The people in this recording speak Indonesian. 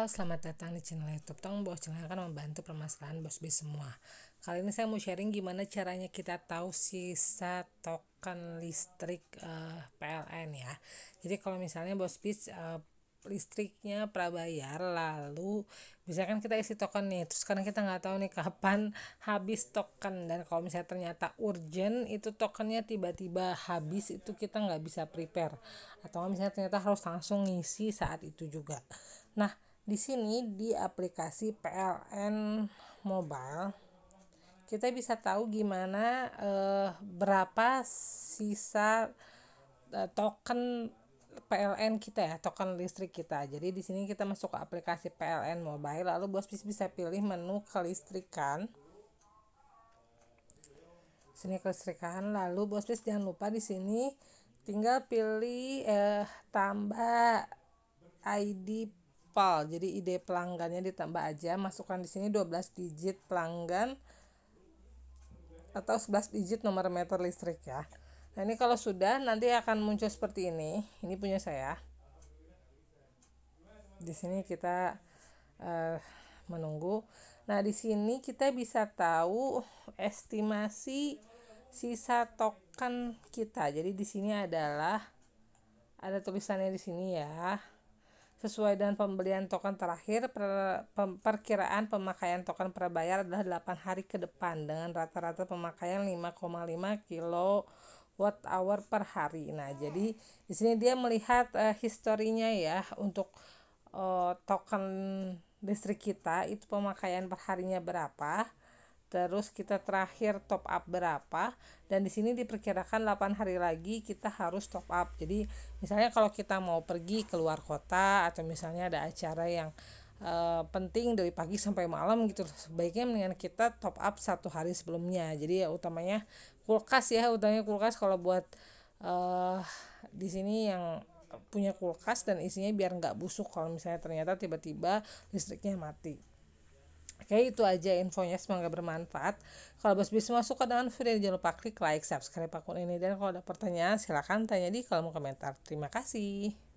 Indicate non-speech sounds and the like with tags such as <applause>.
Halo, eh, selamat datang di channel YouTube Tong Bos. Channel akan membantu permasalahan Bos B semua. Kali ini saya mau sharing gimana caranya kita tahu sisa token listrik uh, eh, PLN ya. Jadi kalau misalnya Bos B uh, eh, listriknya prabayar lalu misalkan kita isi token nih terus karena kita nggak tahu nih kapan <laughs> habis token dan kalau misalnya ternyata urgent itu tokennya tiba-tiba habis itu kita nggak bisa prepare atau misalnya ternyata harus langsung ngisi saat itu juga nah di sini di aplikasi PLN Mobile kita bisa tahu gimana eh, berapa sisa eh, token PLN kita ya, token listrik kita. Jadi di sini kita masuk ke aplikasi PLN Mobile lalu Bos bisa pilih menu kelistrikan. Sini kelistrikan lalu Bos bis jangan lupa di sini tinggal pilih eh, tambah ID PayPal. Jadi ide pelanggannya ditambah aja, masukkan di sini 12 digit pelanggan atau 11 digit nomor meter listrik ya. Nah, ini kalau sudah nanti akan muncul seperti ini. Ini punya saya. Di sini kita uh, menunggu. Nah, di sini kita bisa tahu estimasi sisa token kita. Jadi di sini adalah ada tulisannya di sini ya. Sesuai dengan pembelian token terakhir, per, pem, perkiraan pemakaian token prabayar adalah 8 hari ke depan dengan rata-rata pemakaian 5,5 kilo watt hour per hari. Nah, jadi di sini dia melihat uh, historinya ya untuk uh, token listrik kita itu pemakaian perharinya berapa terus kita terakhir top up berapa dan di sini diperkirakan 8 hari lagi kita harus top up jadi misalnya kalau kita mau pergi keluar kota atau misalnya ada acara yang uh, penting dari pagi sampai malam gitu sebaiknya dengan kita top up satu hari sebelumnya jadi ya utamanya kulkas ya utamanya kulkas kalau buat uh, di sini yang punya kulkas dan isinya biar nggak busuk kalau misalnya ternyata tiba-tiba listriknya mati Oke, itu aja infonya. Semoga bermanfaat. Kalau Bos Bisma suka dengan video jangan lupa klik like, subscribe akun ini. Dan kalau ada pertanyaan, silahkan tanya di kolom komentar. Terima kasih.